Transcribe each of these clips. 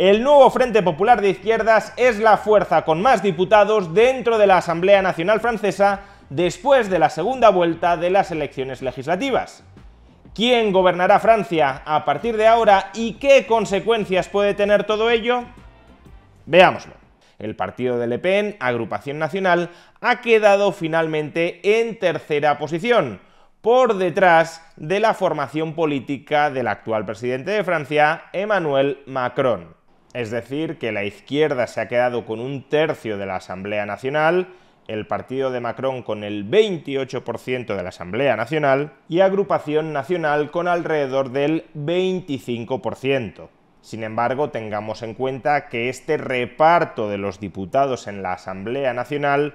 El nuevo Frente Popular de Izquierdas es la fuerza con más diputados dentro de la Asamblea Nacional Francesa después de la segunda vuelta de las elecciones legislativas. ¿Quién gobernará Francia a partir de ahora y qué consecuencias puede tener todo ello? Veámoslo. El partido de Le Pen, Agrupación Nacional, ha quedado finalmente en tercera posición, por detrás de la formación política del actual presidente de Francia, Emmanuel Macron. Es decir, que la izquierda se ha quedado con un tercio de la Asamblea Nacional, el partido de Macron con el 28% de la Asamblea Nacional y Agrupación Nacional con alrededor del 25%. Sin embargo, tengamos en cuenta que este reparto de los diputados en la Asamblea Nacional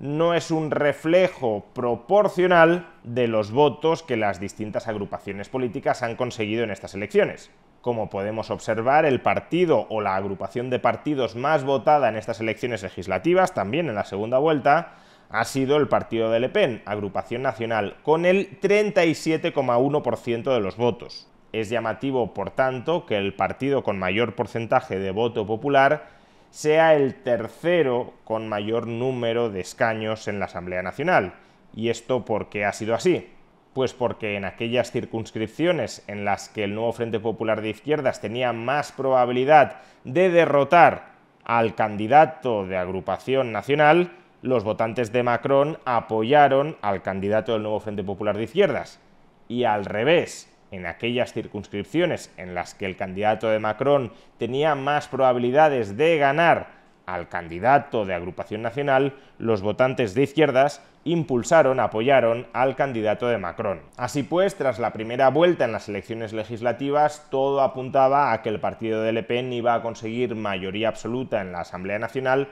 no es un reflejo proporcional de los votos que las distintas agrupaciones políticas han conseguido en estas elecciones. Como podemos observar, el partido o la agrupación de partidos más votada en estas elecciones legislativas, también en la segunda vuelta, ha sido el partido de Le Pen, agrupación nacional, con el 37,1% de los votos. Es llamativo, por tanto, que el partido con mayor porcentaje de voto popular sea el tercero con mayor número de escaños en la Asamblea Nacional. Y esto porque ha sido así. Pues porque en aquellas circunscripciones en las que el nuevo Frente Popular de Izquierdas tenía más probabilidad de derrotar al candidato de agrupación nacional, los votantes de Macron apoyaron al candidato del nuevo Frente Popular de Izquierdas. Y al revés, en aquellas circunscripciones en las que el candidato de Macron tenía más probabilidades de ganar al candidato de agrupación nacional, los votantes de izquierdas impulsaron, apoyaron al candidato de Macron. Así pues, tras la primera vuelta en las elecciones legislativas, todo apuntaba a que el partido de Le Pen iba a conseguir mayoría absoluta en la Asamblea Nacional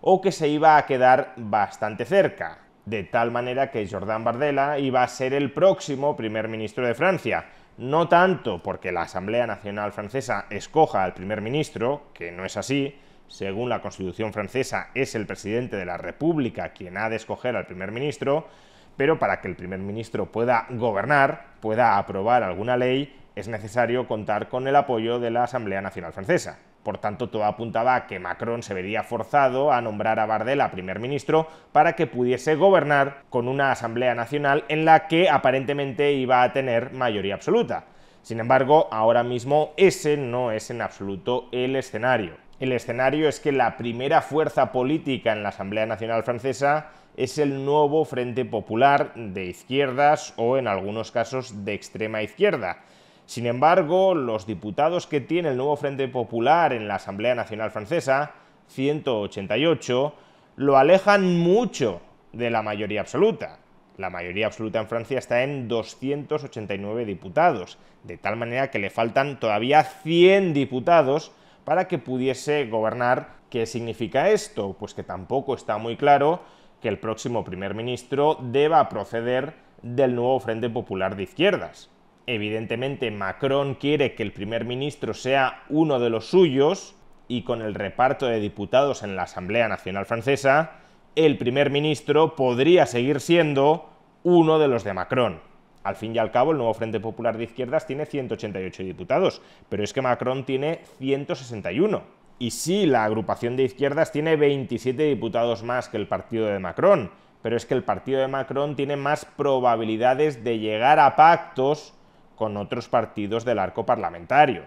o que se iba a quedar bastante cerca, de tal manera que Jordan Bardella iba a ser el próximo primer ministro de Francia. No tanto porque la Asamblea Nacional Francesa escoja al primer ministro, que no es así, según la Constitución francesa, es el presidente de la República quien ha de escoger al primer ministro, pero para que el primer ministro pueda gobernar, pueda aprobar alguna ley, es necesario contar con el apoyo de la Asamblea Nacional Francesa. Por tanto, todo apuntaba a que Macron se vería forzado a nombrar a Bardel a primer ministro para que pudiese gobernar con una Asamblea Nacional en la que aparentemente iba a tener mayoría absoluta. Sin embargo, ahora mismo ese no es en absoluto el escenario el escenario es que la primera fuerza política en la Asamblea Nacional Francesa es el nuevo Frente Popular de izquierdas o en algunos casos de extrema izquierda. Sin embargo, los diputados que tiene el nuevo Frente Popular en la Asamblea Nacional Francesa, 188, lo alejan mucho de la mayoría absoluta. La mayoría absoluta en Francia está en 289 diputados, de tal manera que le faltan todavía 100 diputados para que pudiese gobernar. ¿Qué significa esto? Pues que tampoco está muy claro que el próximo primer ministro deba proceder del nuevo Frente Popular de Izquierdas. Evidentemente Macron quiere que el primer ministro sea uno de los suyos y con el reparto de diputados en la Asamblea Nacional Francesa, el primer ministro podría seguir siendo uno de los de Macron. Al fin y al cabo, el nuevo Frente Popular de Izquierdas tiene 188 diputados, pero es que Macron tiene 161. Y sí, la agrupación de izquierdas tiene 27 diputados más que el partido de Macron, pero es que el partido de Macron tiene más probabilidades de llegar a pactos con otros partidos del arco parlamentario.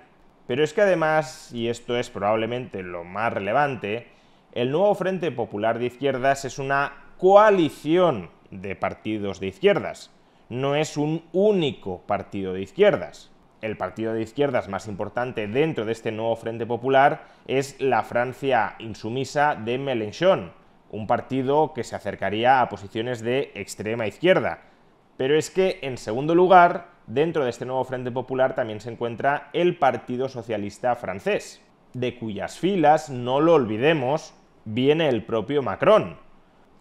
Pero es que además, y esto es probablemente lo más relevante, el nuevo Frente Popular de Izquierdas es una coalición de partidos de izquierdas no es un único partido de izquierdas. El partido de izquierdas más importante dentro de este nuevo Frente Popular es la Francia insumisa de Mélenchon, un partido que se acercaría a posiciones de extrema izquierda. Pero es que, en segundo lugar, dentro de este nuevo Frente Popular también se encuentra el Partido Socialista francés, de cuyas filas, no lo olvidemos, viene el propio Macron,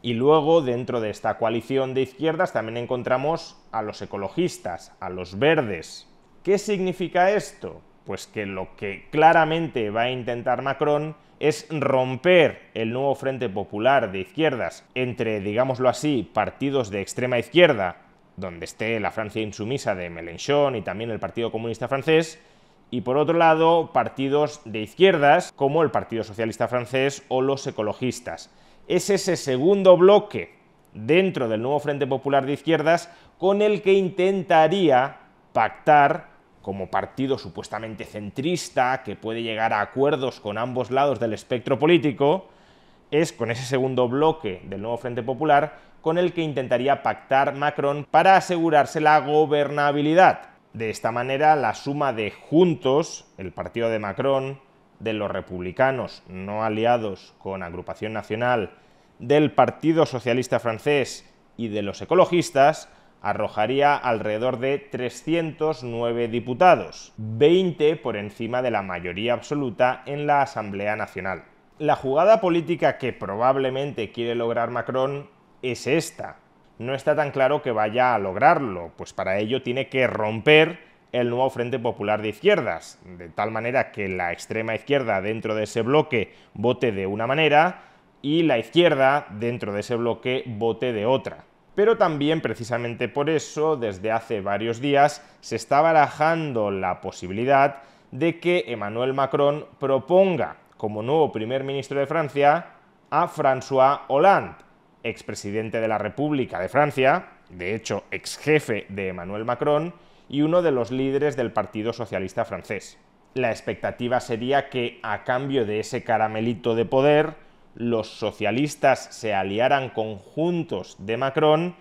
y luego, dentro de esta coalición de izquierdas, también encontramos a los ecologistas, a los verdes. ¿Qué significa esto? Pues que lo que claramente va a intentar Macron es romper el nuevo Frente Popular de izquierdas entre, digámoslo así, partidos de extrema izquierda, donde esté la Francia insumisa de Mélenchon y también el Partido Comunista francés, y por otro lado, partidos de izquierdas como el Partido Socialista francés o los ecologistas es ese segundo bloque dentro del nuevo Frente Popular de Izquierdas con el que intentaría pactar como partido supuestamente centrista que puede llegar a acuerdos con ambos lados del espectro político, es con ese segundo bloque del nuevo Frente Popular con el que intentaría pactar Macron para asegurarse la gobernabilidad. De esta manera, la suma de Juntos, el partido de Macron, de los republicanos no aliados con Agrupación Nacional, del Partido Socialista Francés y de los ecologistas, arrojaría alrededor de 309 diputados, 20 por encima de la mayoría absoluta en la Asamblea Nacional. La jugada política que probablemente quiere lograr Macron es esta. No está tan claro que vaya a lograrlo, pues para ello tiene que romper el nuevo Frente Popular de Izquierdas, de tal manera que la extrema izquierda dentro de ese bloque vote de una manera y la izquierda dentro de ese bloque vote de otra. Pero también precisamente por eso, desde hace varios días, se está barajando la posibilidad de que Emmanuel Macron proponga como nuevo primer ministro de Francia a François Hollande, expresidente de la República de Francia, de hecho ex jefe de Emmanuel Macron, y uno de los líderes del Partido Socialista francés. La expectativa sería que, a cambio de ese caramelito de poder, los socialistas se aliaran con Juntos de Macron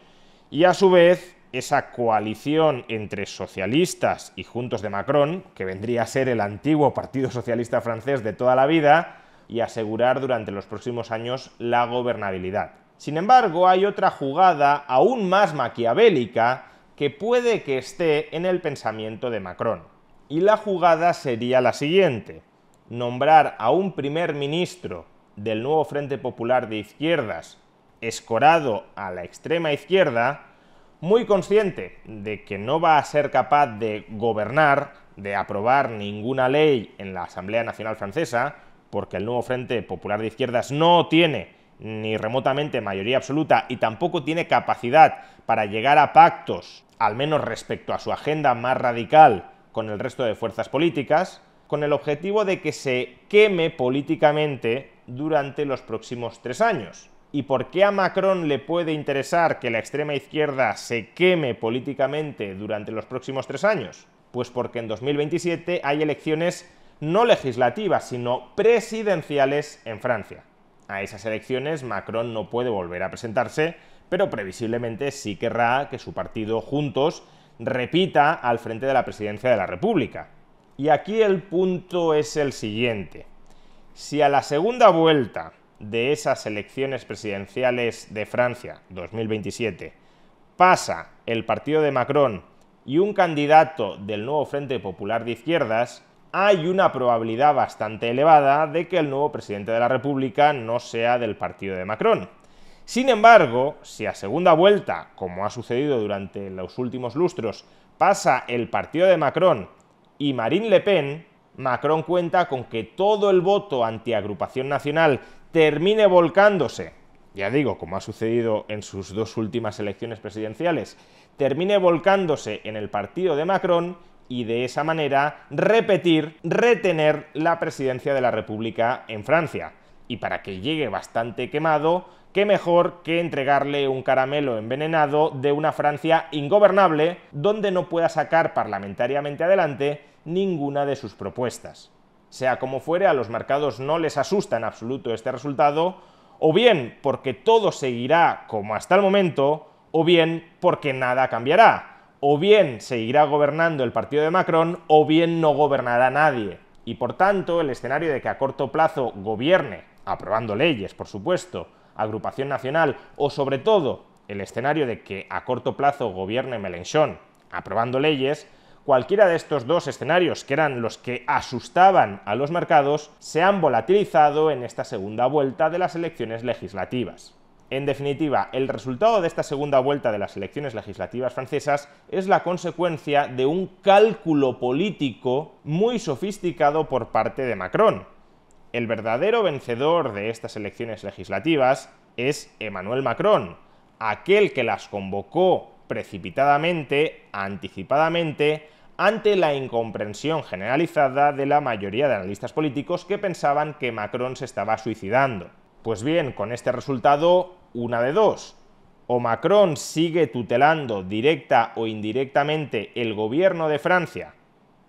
y a su vez esa coalición entre socialistas y juntos de Macron, que vendría a ser el antiguo Partido Socialista francés de toda la vida, y asegurar durante los próximos años la gobernabilidad. Sin embargo, hay otra jugada aún más maquiavélica que puede que esté en el pensamiento de Macron. Y la jugada sería la siguiente, nombrar a un primer ministro del nuevo Frente Popular de Izquierdas, escorado a la extrema izquierda, muy consciente de que no va a ser capaz de gobernar, de aprobar ninguna ley en la Asamblea Nacional Francesa, porque el nuevo Frente Popular de Izquierdas no tiene ni remotamente mayoría absoluta y tampoco tiene capacidad para llegar a pactos, al menos respecto a su agenda más radical con el resto de fuerzas políticas, con el objetivo de que se queme políticamente durante los próximos tres años. ¿Y por qué a Macron le puede interesar que la extrema izquierda se queme políticamente durante los próximos tres años? Pues porque en 2027 hay elecciones no legislativas, sino presidenciales en Francia a esas elecciones Macron no puede volver a presentarse, pero previsiblemente sí querrá que su partido Juntos repita al frente de la presidencia de la República. Y aquí el punto es el siguiente. Si a la segunda vuelta de esas elecciones presidenciales de Francia 2027 pasa el partido de Macron y un candidato del nuevo Frente Popular de Izquierdas, hay una probabilidad bastante elevada de que el nuevo presidente de la República no sea del partido de Macron. Sin embargo, si a segunda vuelta, como ha sucedido durante los últimos lustros, pasa el partido de Macron y Marine Le Pen, Macron cuenta con que todo el voto antiagrupación nacional termine volcándose, ya digo, como ha sucedido en sus dos últimas elecciones presidenciales, termine volcándose en el partido de Macron y de esa manera repetir, retener la presidencia de la República en Francia. Y para que llegue bastante quemado, qué mejor que entregarle un caramelo envenenado de una Francia ingobernable donde no pueda sacar parlamentariamente adelante ninguna de sus propuestas. Sea como fuere, a los mercados no les asusta en absoluto este resultado, o bien porque todo seguirá como hasta el momento, o bien porque nada cambiará o bien seguirá gobernando el partido de Macron o bien no gobernará nadie. Y por tanto, el escenario de que a corto plazo gobierne, aprobando leyes, por supuesto, agrupación nacional, o sobre todo el escenario de que a corto plazo gobierne Melenchon, aprobando leyes, cualquiera de estos dos escenarios, que eran los que asustaban a los mercados, se han volatilizado en esta segunda vuelta de las elecciones legislativas. En definitiva, el resultado de esta segunda vuelta de las elecciones legislativas francesas es la consecuencia de un cálculo político muy sofisticado por parte de Macron. El verdadero vencedor de estas elecciones legislativas es Emmanuel Macron, aquel que las convocó precipitadamente, anticipadamente, ante la incomprensión generalizada de la mayoría de analistas políticos que pensaban que Macron se estaba suicidando. Pues bien, con este resultado, una de dos. O Macron sigue tutelando directa o indirectamente el gobierno de Francia,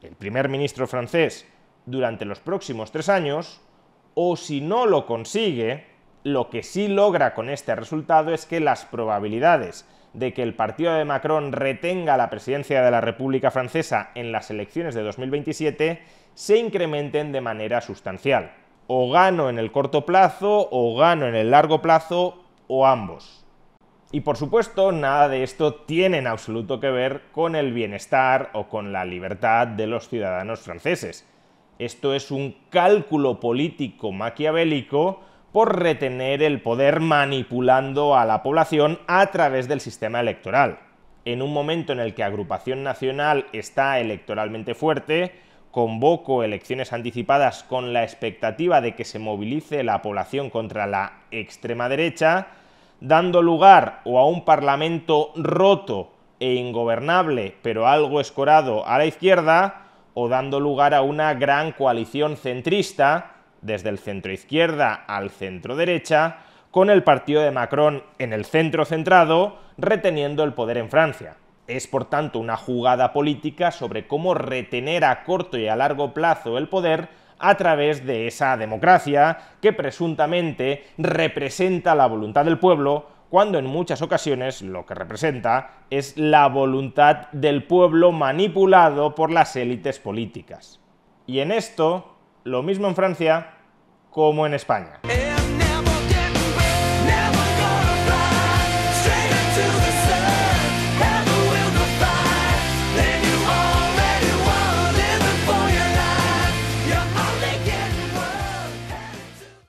el primer ministro francés, durante los próximos tres años, o si no lo consigue, lo que sí logra con este resultado es que las probabilidades de que el partido de Macron retenga la presidencia de la República Francesa en las elecciones de 2027 se incrementen de manera sustancial o gano en el corto plazo o gano en el largo plazo o ambos. Y por supuesto, nada de esto tiene en absoluto que ver con el bienestar o con la libertad de los ciudadanos franceses. Esto es un cálculo político maquiavélico por retener el poder manipulando a la población a través del sistema electoral. En un momento en el que Agrupación Nacional está electoralmente fuerte, convoco elecciones anticipadas con la expectativa de que se movilice la población contra la extrema derecha, dando lugar o a un parlamento roto e ingobernable, pero algo escorado a la izquierda, o dando lugar a una gran coalición centrista, desde el centro izquierda al centro derecha, con el partido de Macron en el centro centrado, reteniendo el poder en Francia. Es, por tanto, una jugada política sobre cómo retener a corto y a largo plazo el poder a través de esa democracia que presuntamente representa la voluntad del pueblo, cuando en muchas ocasiones lo que representa es la voluntad del pueblo manipulado por las élites políticas. Y en esto, lo mismo en Francia como en España.